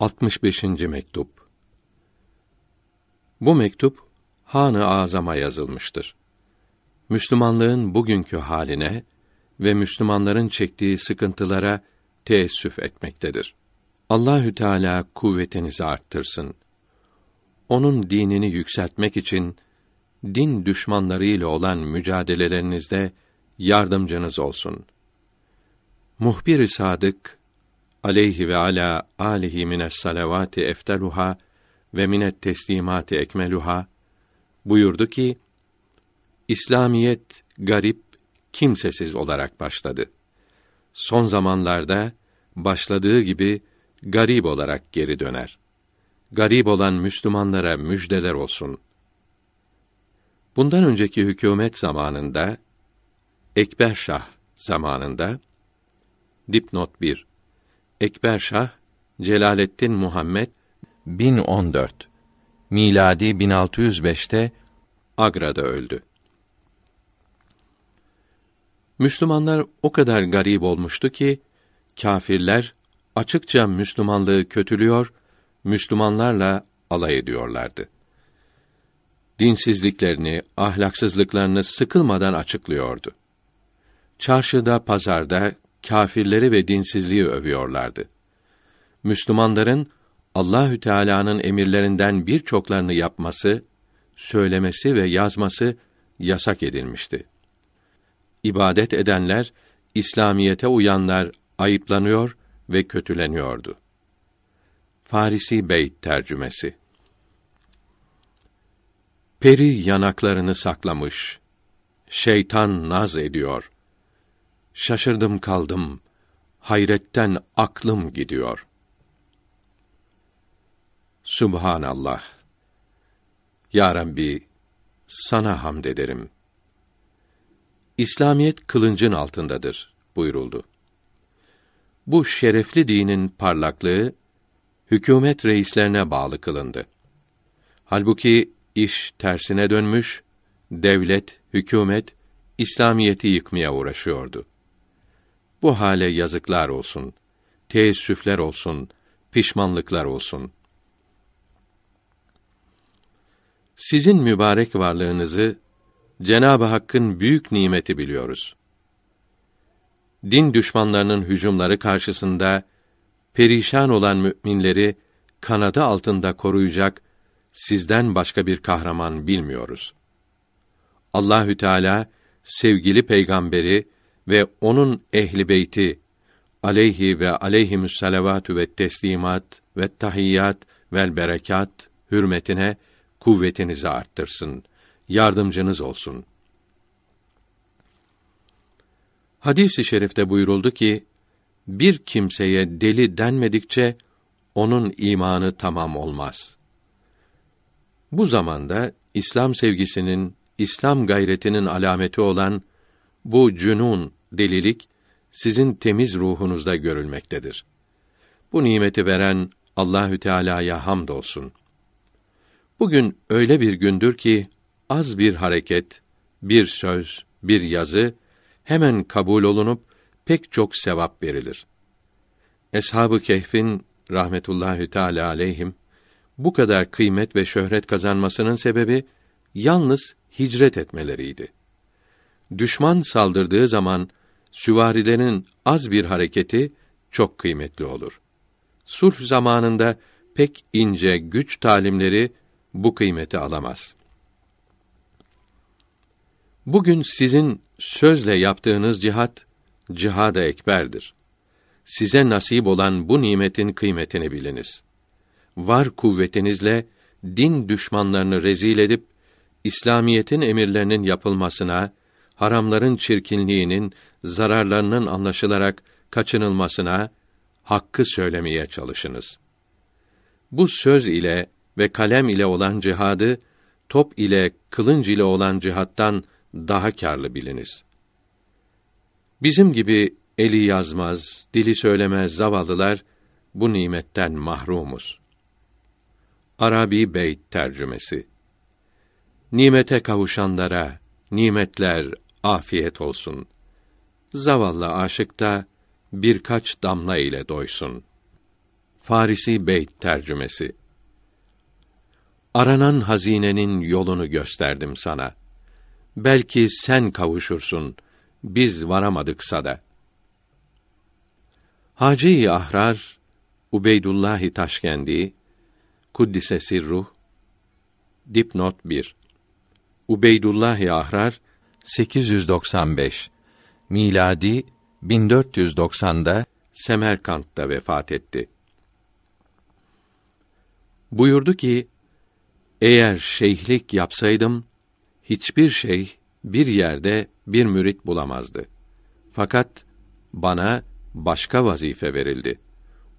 65. mektup. Bu mektup Hanı Azam'a yazılmıştır. Müslümanlığın bugünkü haline ve Müslümanların çektiği sıkıntılara teessüf etmektedir. Allahü Teala kuvvetinizi arttırsın. Onun dinini yükseltmek için din düşmanlarıyla olan mücadelelerinizde yardımcınız olsun. Muhbir-i Sadık aleyhi ve ala alihi mines salavati efteluha ve minet teslimati ekmeluha buyurdu ki İslamiyet garip, kimsesiz olarak başladı. Son zamanlarda başladığı gibi garip olarak geri döner. Garip olan Müslümanlara müjdeler olsun. Bundan önceki hükümet zamanında Ekber Şah zamanında dipnot 1 Ekber Şah Celaleddin Muhammed 1014 miladi 1605'te Agra'da öldü. Müslümanlar o kadar garip olmuştu ki kâfirler açıkça Müslümanlığı kötülüyor, Müslümanlarla alay ediyorlardı. Dinsizliklerini, ahlaksızlıklarını sıkılmadan açıklıyordu. Çarşıda, pazarda, kâfirleri ve dinsizliği övüyorlardı. Müslümanların Allahü Teala'nın emirlerinden birçoklarını yapması, söylemesi ve yazması yasak edilmişti. İbadet edenler, İslamiyete uyanlar ayıplanıyor ve kötüleniyordu. Farisi Beyt tercümesi. Peri yanaklarını saklamış. Şeytan naz ediyor. Şaşırdım kaldım. Hayretten aklım gidiyor. Subhanallah. Ya Rabbi, sana hamd ederim. İslamiyet kılıncın altındadır buyuruldu. Bu şerefli dinin parlaklığı hükümet reislerine bağlı kılındı. Halbuki iş tersine dönmüş, devlet, hükümet İslamiyeti yıkmaya uğraşıyordu. Bu hale yazıklar olsun. Teessüfler olsun, pişmanlıklar olsun. Sizin mübarek varlığınızı Cenab-ı Hakk'ın büyük nimeti biliyoruz. Din düşmanlarının hücumları karşısında perişan olan müminleri kanadı altında koruyacak sizden başka bir kahraman bilmiyoruz. Allahü Teala sevgili peygamberi ve onun ehli beyti aleyhi ve aleyhi salavatü ve teslimat ve tahiyyat ve berekat hürmetine kuvvetinizi arttırsın. Yardımcınız olsun. Hadis-i şerifte buyuruldu ki bir kimseye deli denmedikçe onun imanı tamam olmaz. Bu zamanda İslam sevgisinin, İslam gayretinin alameti olan bu cünun delilik sizin temiz ruhunuzda görülmektedir. Bu nimeti veren Allahü Teala'ya hamdolsun. Bugün öyle bir gündür ki az bir hareket, bir söz, bir yazı hemen kabul olunup pek çok sevap verilir. Eshab-ı Kehf'in rahmetullahü teala aleyhim bu kadar kıymet ve şöhret kazanmasının sebebi yalnız hicret etmeleriydi. Düşman saldırdığı zaman süvarilerin az bir hareketi çok kıymetli olur. Sulh zamanında pek ince güç talimleri bu kıymeti alamaz. Bugün sizin sözle yaptığınız cihat cihada ekberdir. Size nasip olan bu nimetin kıymetini biliniz. Var kuvvetinizle din düşmanlarını rezil edip İslamiyetin emirlerinin yapılmasına, haramların çirkinliğinin, zararlarının anlaşılarak kaçınılmasına, hakkı söylemeye çalışınız. Bu söz ile ve kalem ile olan cihadı, top ile, kılınc ile olan cihattan daha karlı biliniz. Bizim gibi eli yazmaz, dili söylemez zavallılar, bu nimetten mahrumuz. Arabi Beyt tercümesi Nimete kavuşanlara, nimetler, afiyet olsun. Zavallı aşık da birkaç damla ile doysun. Farisi Beyt tercümesi. Aranan hazinenin yolunu gösterdim sana. Belki sen kavuşursun. Biz varamadıksa da. Hacı Ahrar Ubeydullah Taşkendi Kuddise Sirruh Dipnot 1 Ubeydullah Ahrar 895 miladi 1490'da Semerkant'ta vefat etti. Buyurdu ki: Eğer şeyhlik yapsaydım hiçbir şeyh bir yerde bir mürit bulamazdı. Fakat bana başka vazife verildi.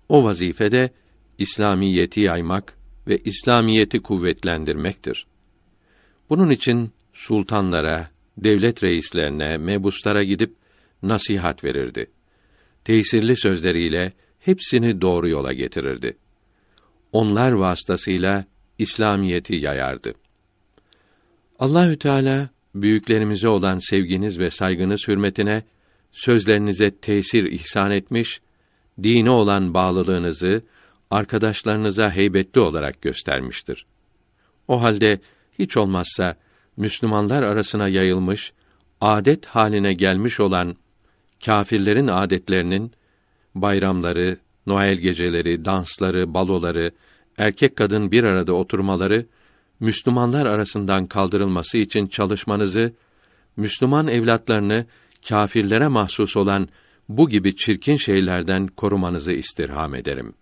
O vazifede İslamiyeti yaymak ve İslamiyeti kuvvetlendirmektir. Bunun için sultanlara, devlet reislerine, mebuslara gidip nasihat verirdi. Tesirli sözleriyle hepsini doğru yola getirirdi. Onlar vasıtasıyla İslamiyeti yayardı. Allahü Teala büyüklerimize olan sevginiz ve saygınız hürmetine sözlerinize tesir ihsan etmiş, dine olan bağlılığınızı arkadaşlarınıza heybetli olarak göstermiştir. O halde hiç olmazsa Müslümanlar arasına yayılmış, adet haline gelmiş olan kâfirlerin adetlerinin bayramları, Noel geceleri, dansları, baloları, erkek kadın bir arada oturmaları Müslümanlar arasından kaldırılması için çalışmanızı, Müslüman evlatlarını kâfirlere mahsus olan bu gibi çirkin şeylerden korumanızı istirham ederim.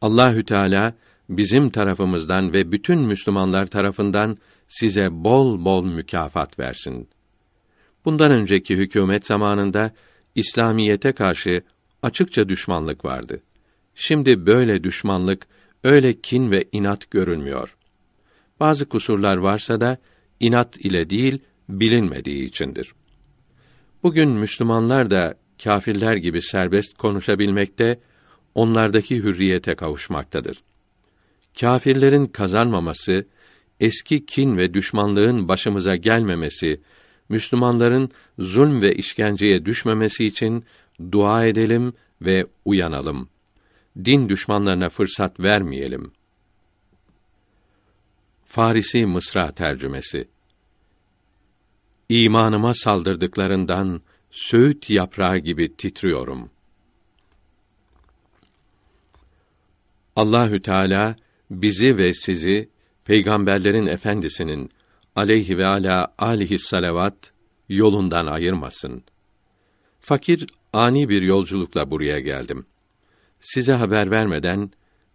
Allahü Teala bizim tarafımızdan ve bütün Müslümanlar tarafından size bol bol mükafat versin. Bundan önceki hükümet zamanında İslamiyete karşı açıkça düşmanlık vardı. Şimdi böyle düşmanlık, öyle kin ve inat görünmüyor. Bazı kusurlar varsa da inat ile değil, bilinmediği içindir. Bugün Müslümanlar da kâfirler gibi serbest konuşabilmekte, onlardaki hürriyete kavuşmaktadır.'' kâfirlerin kazanmaması, eski kin ve düşmanlığın başımıza gelmemesi, Müslümanların zulm ve işkenceye düşmemesi için dua edelim ve uyanalım. Din düşmanlarına fırsat vermeyelim. Farisi Mısra tercümesi İmanıma saldırdıklarından söğüt yaprağı gibi titriyorum. Allahü Teala bizi ve sizi peygamberlerin efendisinin aleyhi ve ala alihi salavat yolundan ayırmasın. Fakir ani bir yolculukla buraya geldim. Size haber vermeden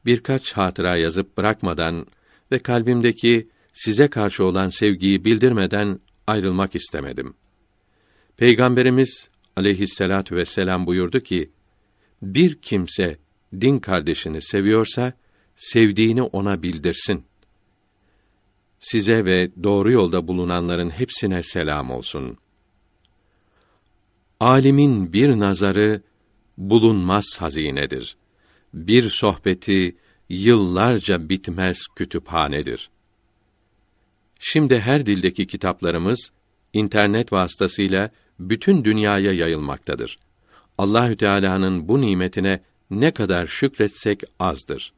birkaç hatıra yazıp bırakmadan ve kalbimdeki size karşı olan sevgiyi bildirmeden ayrılmak istemedim. Peygamberimiz aleyhissalatü vesselam buyurdu ki, bir kimse din kardeşini seviyorsa, sevdiğini ona bildirsin. Size ve doğru yolda bulunanların hepsine selam olsun. Alimin bir nazarı bulunmaz hazinedir. Bir sohbeti yıllarca bitmez kütüphanedir. Şimdi her dildeki kitaplarımız internet vasıtasıyla bütün dünyaya yayılmaktadır. Allahü Teala'nın bu nimetine ne kadar şükretsek azdır.